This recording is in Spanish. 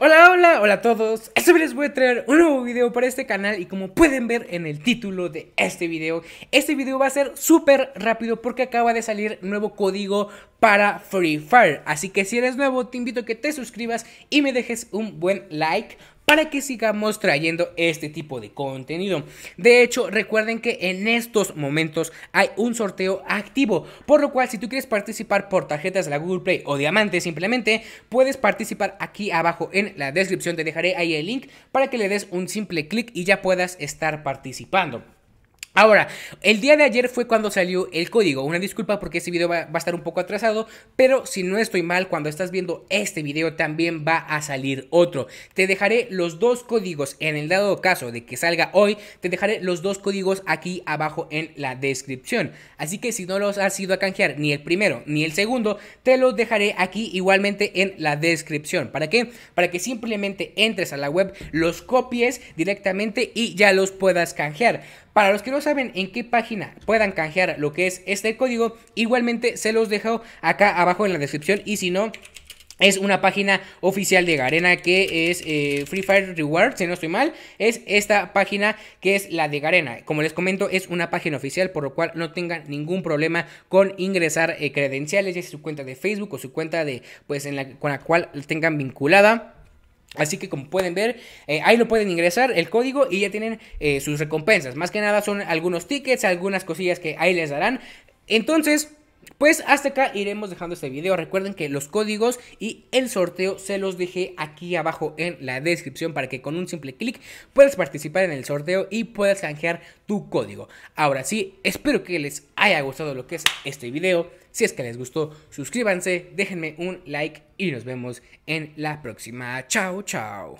Hola, hola, hola a todos. Hoy les voy a traer un nuevo video para este canal y como pueden ver en el título de este video, este video va a ser súper rápido porque acaba de salir nuevo código para Free Fire. Así que si eres nuevo, te invito a que te suscribas y me dejes un buen like para que sigamos trayendo este tipo de contenido. De hecho, recuerden que en estos momentos hay un sorteo activo, por lo cual si tú quieres participar por tarjetas de la Google Play o diamantes simplemente, puedes participar aquí abajo en la descripción, te dejaré ahí el link para que le des un simple clic y ya puedas estar participando. Ahora, el día de ayer fue cuando salió el código. Una disculpa porque este video va, a estar un poco atrasado, pero si no estoy mal, cuando estás viendo este video también va a salir otro. Te dejaré los dos códigos en el dado caso de que salga hoy, te dejaré los dos códigos aquí abajo en la descripción. Así que si no los has ido a canjear ni el primero ni el segundo, te los dejaré aquí igualmente en la descripción. ¿Para qué? Para que simplemente entres a la web, los copies directamente y ya los puedas canjear. Para los que no saben en qué página puedan canjear lo que es este código, igualmente se los dejo acá abajo en la descripción y si no... Es una página oficial de Garena que es eh, Free Fire Rewards, si no estoy mal. Es esta página que es la de Garena. Como les comento, es una página oficial, por lo cual no tengan ningún problema con ingresar eh, credenciales, ya su cuenta de Facebook o su cuenta de, pues, en la, con la cual tengan vinculada. Así que como pueden ver, eh, ahí lo pueden ingresar el código y ya tienen eh, sus recompensas. Más que nada son algunos tickets, algunas cosillas que ahí les darán. Entonces, pues hasta acá iremos dejando este video. Recuerden que los códigos y el sorteo se los dejé aquí abajo en la descripción para que con un simple clic puedas participar en el sorteo y puedas canjear tu código. Ahora sí, espero que les haya gustado lo que es este video. Si es que les gustó, suscríbanse, déjenme un like y nos vemos en la próxima. Chao, chao.